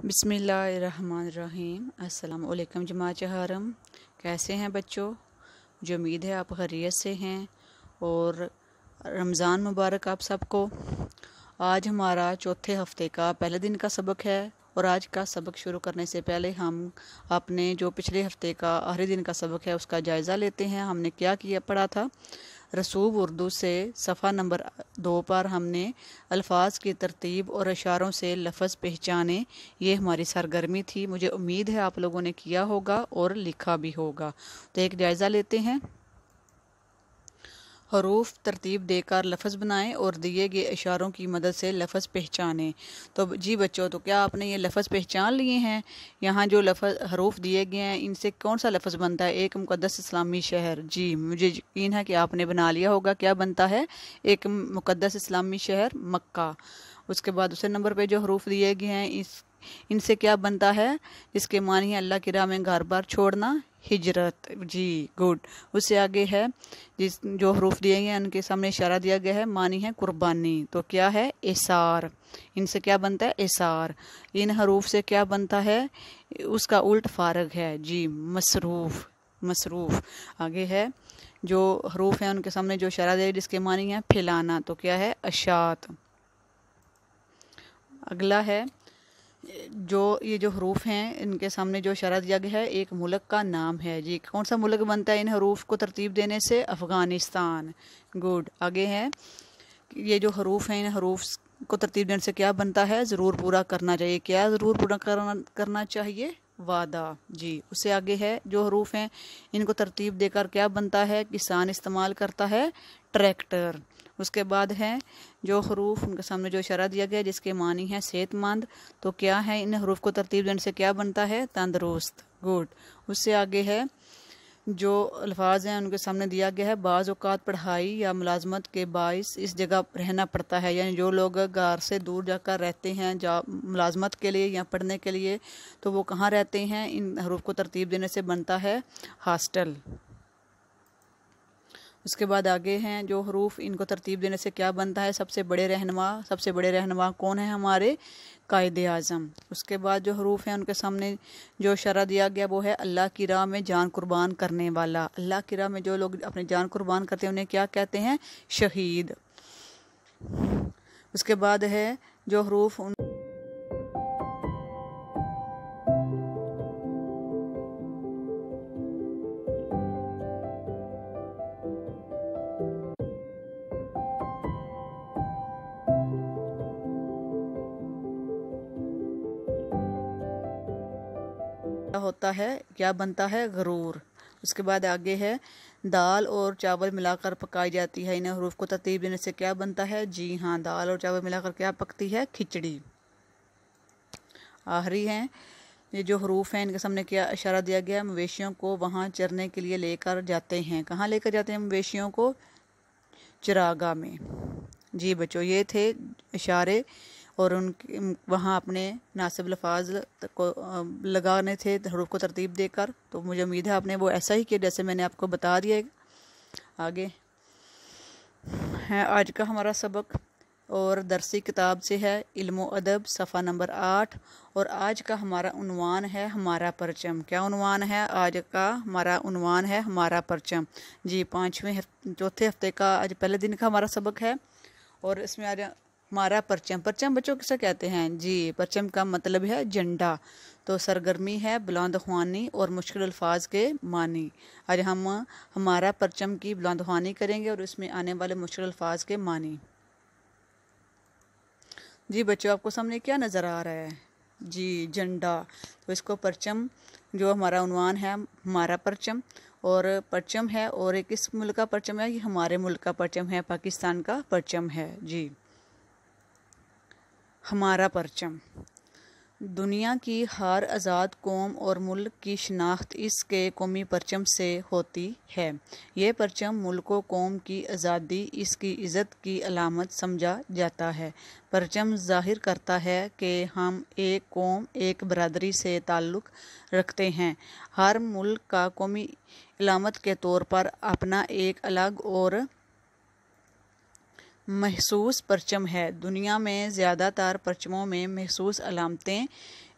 बसमीम् अल्लाम जमा चहारम कैसे हैं बच्चों जो उम्मीद है आप खैरियत से हैं और रमज़ान मुबारक आप सबको आज हमारा चौथे हफ्ते का पहले दिन का सबक है और आज का सबक शुरू करने से पहले हम अपने जो पिछले हफ्ते का आखिरी दिन का सबक है उसका जायज़ा लेते हैं हमने क्या किया पढ़ा था रसूब उर्दू से सफ़ा नंबर दो पर हमने अल्फाज की तरतीब और अशारों से लफ्ज़ पहचाने ये हमारी सरगर्मी थी मुझे उम्मीद है आप लोगों ने किया होगा और लिखा भी होगा तो एक जायज़ा लेते हैं हरूफ तरतीब देकर लफ्ज़ बनाएं और दिए गए इशारों की मदद से लफ्ज़ पहचानें तो जी बच्चों तो क्या आपने ये लफ्ज़ पहचान लिए हैं यहाँ जो लफ्ज़ हरूफ दिए गए हैं इनसे कौन सा लफ्ज़ बनता है एक मुकदस इस्लामी शहर जी मुझे यकीन है कि आपने बना लिया होगा क्या बनता है एक मुकदस इस्लामी शहर मक्का उसके बाद दूसरे नंबर पे जो हरूफ दिए गए हैं इस इनसे क्या बनता है इसके मानिए अल्लाह की राह में घर बार छोड़ना हिजरत जी गुड उससे आगे है जिस जो हरूफ दिए गए उनके सामने इशारा दिया गया है मानी है कुर्बानी तो क्या है एसार इनसे क्या बनता है एसार इन हरूफ से क्या बनता है उसका उल्ट फारग है जी मसरूफ़ मसरूफ़ आगे है जो हरूफ है उनके सामने जो इशारा दिया जिसके मानी है फैलाना तो क्या है अशात अगला है जो ये जो हरूफ हैं इनके सामने जो शरद दिया गया है एक मुल्क का नाम है जी कौन सा मुल्क बनता है इन हरूफ को तरतीब देने से अफ़गानिस्तान गुड आगे है ये जो हरूफ हैं इन हरूफ को तरतीब देने से क्या बनता है ज़रूर पूरा करना चाहिए क्या ज़रूर पूरा करना करना चाहिए वादा जी उससे आगे है जो हरूफ हैं इनको तरतीब देकर क्या बनता है किसान इस्तेमाल करता है ट्रैक्टर उसके बाद है जो हरूफ उनके सामने जो इशारा दिया गया जिसके मानी है सेहतमंद तो क्या है इन हरूफ को तरतीब देने से क्या बनता है तंदरुस्त गुड उससे आगे है जो अल्फाज हैं उनके सामने दिया गया है बाज़ अवत पढ़ाई या मुलाजमत के बायस इस जगह रहना पड़ता है यानी जो लोग घर से दूर जाकर रहते हैं जा मुलाजमत के लिए या पढ़ने के लिए तो वो कहाँ रहते हैं इन हरूफ को तरतीब देने से बनता है हॉस्टल उसके बाद आगे हैं जो हरूफ इनको तरतीब देने से क्या बनता है सबसे बड़े रहनमा सबसे बड़े रहनमा कौन है हमारे कायद अज़म उसके बाद जो हरूफ हैं उनके सामने जो शरा दिया गया वो है अल्लाह की राह में जान कुर्बान करने वाला अल्लाह की राह में जो लोग अपनी जान कुर्बान करते हैं उन्हें क्या कहते हैं शहीद उसके बाद है जो हरूफ उन होता है क्या बनता है गरूर उसके बाद आगे है दाल और चावल मिलाकर पकाई जाती है इन हरूफ को तरतीब देने से क्या बनता है जी हाँ दाल और चावल मिलाकर क्या पकती है खिचड़ी आखिरी हैं ये जो हरूफ हैं इनके सामने क्या इशारा दिया गया मवेशियों को वहाँ चरने के लिए लेकर जाते हैं कहाँ लेकर जाते हैं मवेशियों को चरागा में जी बच्चों ये थे इशारे और उन वहाँ अपने नासिब लफाज को लगाने थे हरूफ को तरतीब देकर तो मुझे उम्मीद है आपने वो ऐसा ही किया जैसे मैंने आपको बता दिया आगे है आज का हमारा सबक और दरसी किताब से है इल्मो अदब सफ़ा नंबर आठ और आज का हमारा उनवान है हमारा परचम क्या उनवान है आज का हमारा उनवान है हमारा परचम जी पाँचवें चौथे हफ्ते का आज पहले दिन का हमारा सबक है और इसमें आज मारा परचम परचम बच्चों किसे कहते हैं जी परचम का मतलब है झंडा तो सरगर्मी है बुलंद खानी और मुश्किल अल्फाज के मानी आज हम हमारा परचम की बुलंद खानी करेंगे और उसमें आने वाले मुश्किल अल्फाज के मानी जी बच्चों आपको सामने क्या नज़र आ रहा है जी झंडा तो इसको परचम जो हमारा उनवान है हमारा परचम और परचम है और एक इस मुल्क का परचम है ये हमारे मुल्क का परचम है पाकिस्तान का परचम है जी हमारा परचम दुनिया की हर आज़ाद कौम और मुल्क की शनाख्त इसके कौमी परचम से होती है ये परचम मुल्क व कौम की आज़ादी इसकी इज़्ज़त की अलामत समझा जाता है परचम जाहिर करता है कि हम एक कौम एक बरदरी से ताल्लुक़ रखते हैं हर मुल्क का कौमी अलामत के तौर पर अपना एक अलग और महसूस परचम है दुनिया में ज़्यादातर परचमों में महसूस अलामतें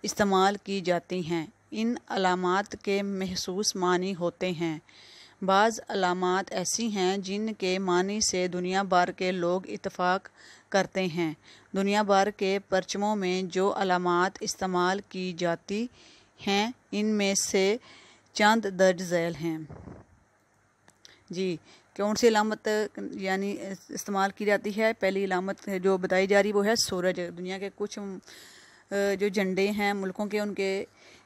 इस्तेमाल की जाती हैं इन अलामत के महसूस मानी होते हैं बाज़ अलामत ऐसी हैं जिनके मानी से दुनिया भर के लोग इतफ़ाक़ करते हैं दुनिया भर के परचमों में जो अलामत इस्तेमाल की जाती हैं इनमें से चंद दर्ज झैल हैं जी कौन सी अलामत यानी इस्तेमाल की जाती है पहली अलामत जो बताई जा रही वो है सूरज दुनिया के कुछ जो झंडे हैं मुल्कों के उनके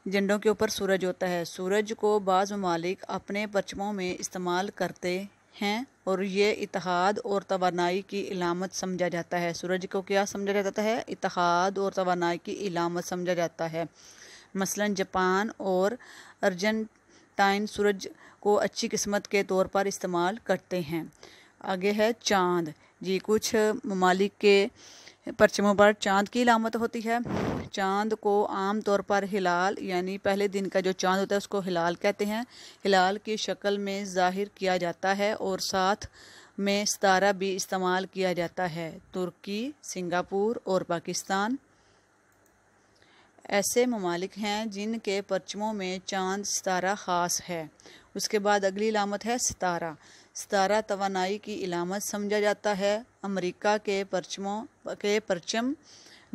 झंडों के ऊपर सूरज होता है सूरज को बाज़ ममालिक अपने परचमों में इस्तेमाल करते हैं और ये इतिहाद और तोानाई की इलामत समझा जाता है सूरज को क्या समझा जाता है इतिहाद और तोानाई की इलामत समझा जाता है मसलन जापान और अर्जेंट टाइन सूरज को अच्छी किस्मत के तौर पर इस्तेमाल करते हैं आगे है चांद जी कुछ ममालिक के परचमों पर चांद की लामत होती है चांद को आम तौर पर हिलाल यानी पहले दिन का जो चांद होता है उसको हिलाल कहते हैं हिलाल की शक्ल में जाहिर किया जाता है और साथ में सितारा भी इस्तेमाल किया जाता है तुर्की सिंगापुर और पाकिस्तान ऐसे ममालिक हैं जिनके परचमों में चांद सितारा ख़ास है उसके बाद अगली इलामत है सितारा सितारा तोानाई की इलामत समझा जाता है अमेरिका के परचमों के परचम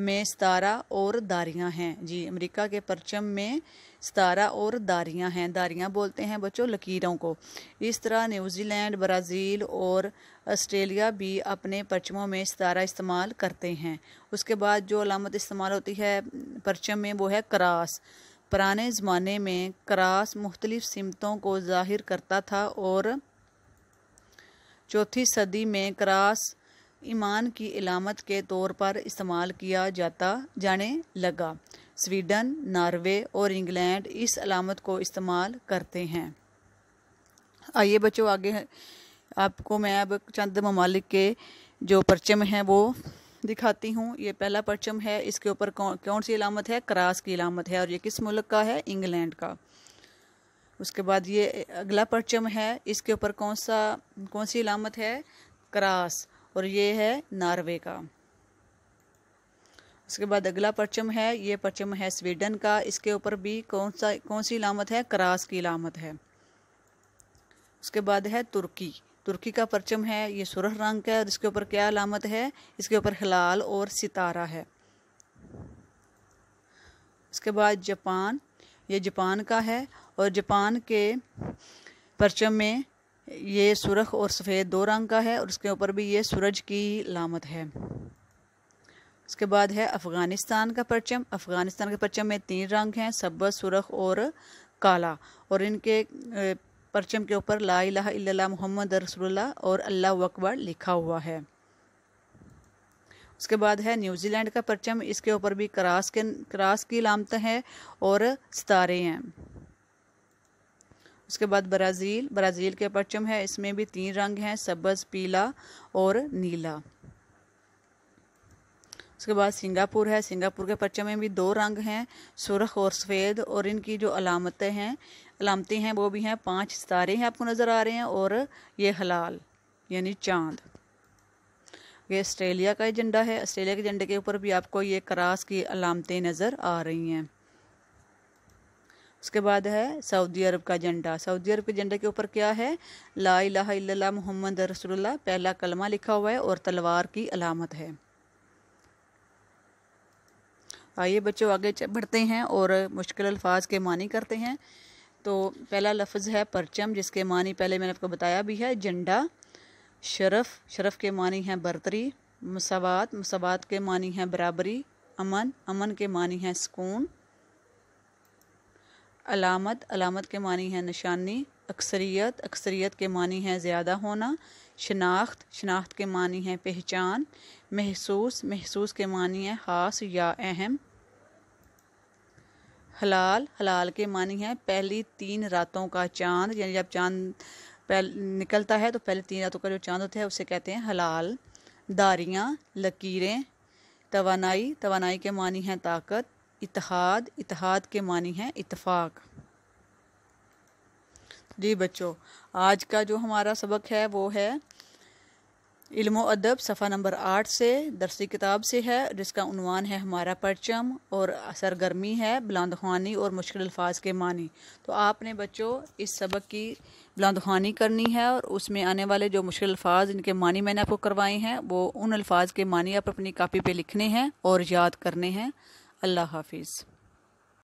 में सतारा और दारियां हैं जी अमेरिका के परचम में सतारा और दारियां हैं दारियां बोलते हैं बच्चों लकीरों को इस तरह न्यूजीलैंड ब्राज़ील और ऑस्ट्रेलिया भी अपने परचमों में सतारा इस्तेमाल करते हैं उसके बाद जो अलामत इस्तेमाल होती है परचम में वो है क्रास पुराने ज़माने में क्रास मुख्तलिफ़ सिमतों को ज़ाहिर करता था और चौथी सदी में क्रास ईमान की इलामत के तौर पर इस्तेमाल किया जाता जाने लगा स्वीडन नार्वे और इंग्लैंड इस अलामत को इस्तेमाल करते हैं आइए बच्चों आगे आपको मैं अब चंद ममालिक के जो परचम हैं वो दिखाती हूँ ये पहला परचम है इसके ऊपर कौन कौन सी इलामत है क्रास की इलामत है और ये किस मुल्क का है इंग्लैंड का उसके बाद ये अगला परचम है इसके ऊपर कौन सा कौन सी इलामत है क्रास और ये है नार्वे का उसके बाद अगला परचम है ये परचम है स्वीडन का इसके ऊपर भी कौन सा कौन सी लामत है क्रास की लामत है उसके बाद है तुर्की तुर्की का परचम है ये सुरह रंग का है और इसके ऊपर क्या लामत है इसके ऊपर हिलाल और सितारा है उसके बाद जापान ये जापान का है और जापान के परचम में ये सुरख और सफ़ेद दो रंग का है और उसके ऊपर भी ये सूरज की लामत है उसके बाद है अफ़गानिस्तान का परचम अफ़गानिस्तान के परचम में तीन रंग हैं सब्बत सुरख और काला और इनके परचम के ऊपर ला इला मोहम्मद रसोल्ला और अल्लाह अकबर लिखा हुआ है उसके बाद है न्यूजीलैंड का परचम इसके ऊपर भी क्रास के क्रास की लामत है और सितारे हैं उसके बाद ब्राज़ील ब्राज़ील के परचम है इसमें भी तीन रंग हैं सब्ज़ पीला और नीला उसके बाद सिंगापुर है सिंगापुर के परचम में भी दो रंग हैं सुरख और सफ़ेद और इनकी जो अलामतें हैं अलामतें हैं वो भी हैं पांच सितारे हैं आपको नज़र आ रहे हैं और ये हलाल यानी चांद ये ऑस्ट्रेलिया का एजेंडा है ऑस्ट्रेलिया के झंडे के ऊपर भी आपको ये क्रास की अलामतें नज़र आ रही हैं उसके बाद है सऊदी अरब का झंडा सऊदी अरब के झंडे के ऊपर क्या है ला इला मोहम्मद रसोल्ला पहला कलमा लिखा हुआ है और तलवार की अलामत है आइए बच्चों आगे बढ़ते हैं और मुश्किल अल्फाज के मानी करते हैं तो पहला लफ्ज़ है परचम जिसके मानी पहले मैंने आपको बताया भी है झंडा शरफ शरफ के मानी हैं बरतरी मसावत मसावत के मानी हैं बराबरी अमन अमन के मानी हैं सुकून अलामत अलामत के मानी है निशानी अक्सरियत अक्सरियत के मानी है ज़्यादा होना शनाख्त शनाख्त के मानी है पहचान महसूस महसूस के मानी है ख़ास या अहम हलाल हलाल के मानी है पहली तीन रातों का चांद यानी जब चांद पहल निकलता है तो पहले तीन रातों का जो चांद होता है उसे कहते हैं हलाल दारियाँ लकीरें तोानाई तोानाई के मानी है ताकत इतिहाद इतिहाद के मानी है इतफाक़ जी बच्चों आज का जो हमारा सबक है वो है इल्म अदब सफ़ा नंबर आठ से दरसी किताब से है जिसका उनवान है हमारा परचम और सरगर्मी है बुलंद खानी और मुश्किल अल्फाज के मानी तो आपने बच्चों इस सबक की बुलंद खानी करनी है और उसमें आने वाले जो मुश्किल अल्फाज इनके मानी मैंने आपको करवाए हैं वो उन अल्फाज के मानी आप अपनी कापी पे लिखने हैं और याद करने हैं अल्लाह हाफिज़